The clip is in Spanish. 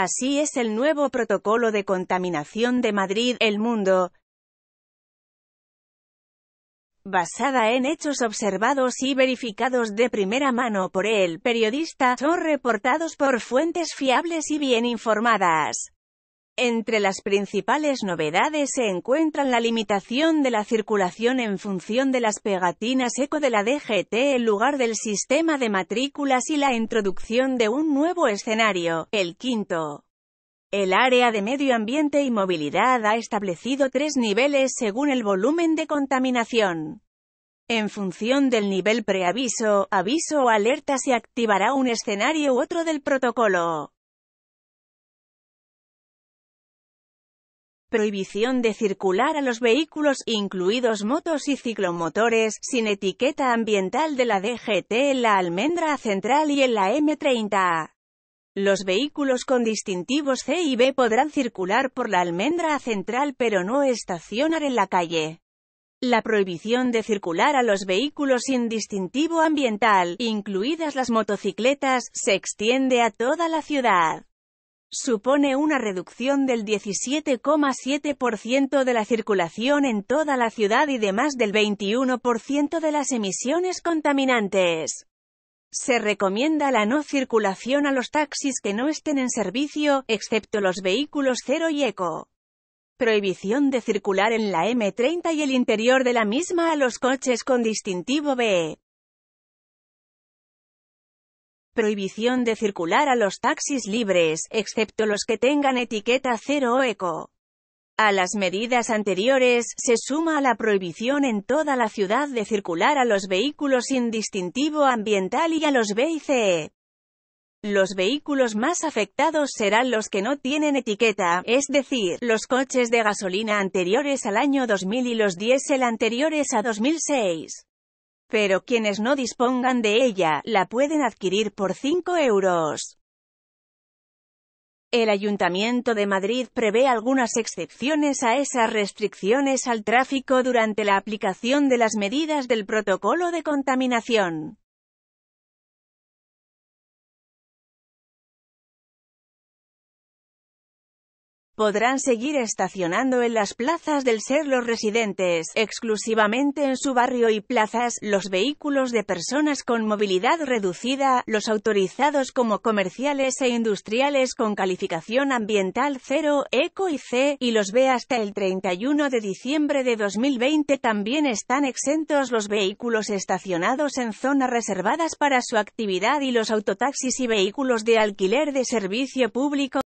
Así es el nuevo protocolo de contaminación de Madrid, el mundo, basada en hechos observados y verificados de primera mano por el periodista son reportados por fuentes fiables y bien informadas. Entre las principales novedades se encuentran la limitación de la circulación en función de las pegatinas eco de la DGT en lugar del sistema de matrículas y la introducción de un nuevo escenario, el quinto. El área de medio ambiente y movilidad ha establecido tres niveles según el volumen de contaminación. En función del nivel preaviso, aviso o alerta se activará un escenario u otro del protocolo. Prohibición de circular a los vehículos, incluidos motos y ciclomotores, sin etiqueta ambiental de la DGT en la Almendra Central y en la M30A. Los vehículos con distintivos C y B podrán circular por la Almendra Central pero no estacionar en la calle. La prohibición de circular a los vehículos sin distintivo ambiental, incluidas las motocicletas, se extiende a toda la ciudad supone una reducción del 17,7% de la circulación en toda la ciudad y de más del 21% de las emisiones contaminantes. Se recomienda la no circulación a los taxis que no estén en servicio, excepto los vehículos cero y eco. Prohibición de circular en la M30 y el interior de la misma a los coches con distintivo BE prohibición de circular a los taxis libres, excepto los que tengan etiqueta cero o eco. A las medidas anteriores, se suma la prohibición en toda la ciudad de circular a los vehículos sin distintivo ambiental y a los C. E. Los vehículos más afectados serán los que no tienen etiqueta, es decir, los coches de gasolina anteriores al año 2000 y los diésel anteriores a 2006. Pero quienes no dispongan de ella, la pueden adquirir por 5 euros. El Ayuntamiento de Madrid prevé algunas excepciones a esas restricciones al tráfico durante la aplicación de las medidas del protocolo de contaminación. podrán seguir estacionando en las plazas del ser los residentes, exclusivamente en su barrio y plazas, los vehículos de personas con movilidad reducida, los autorizados como comerciales e industriales con calificación ambiental 0, ECO y C, y los B hasta el 31 de diciembre de 2020 también están exentos los vehículos estacionados en zonas reservadas para su actividad y los autotaxis y vehículos de alquiler de servicio público.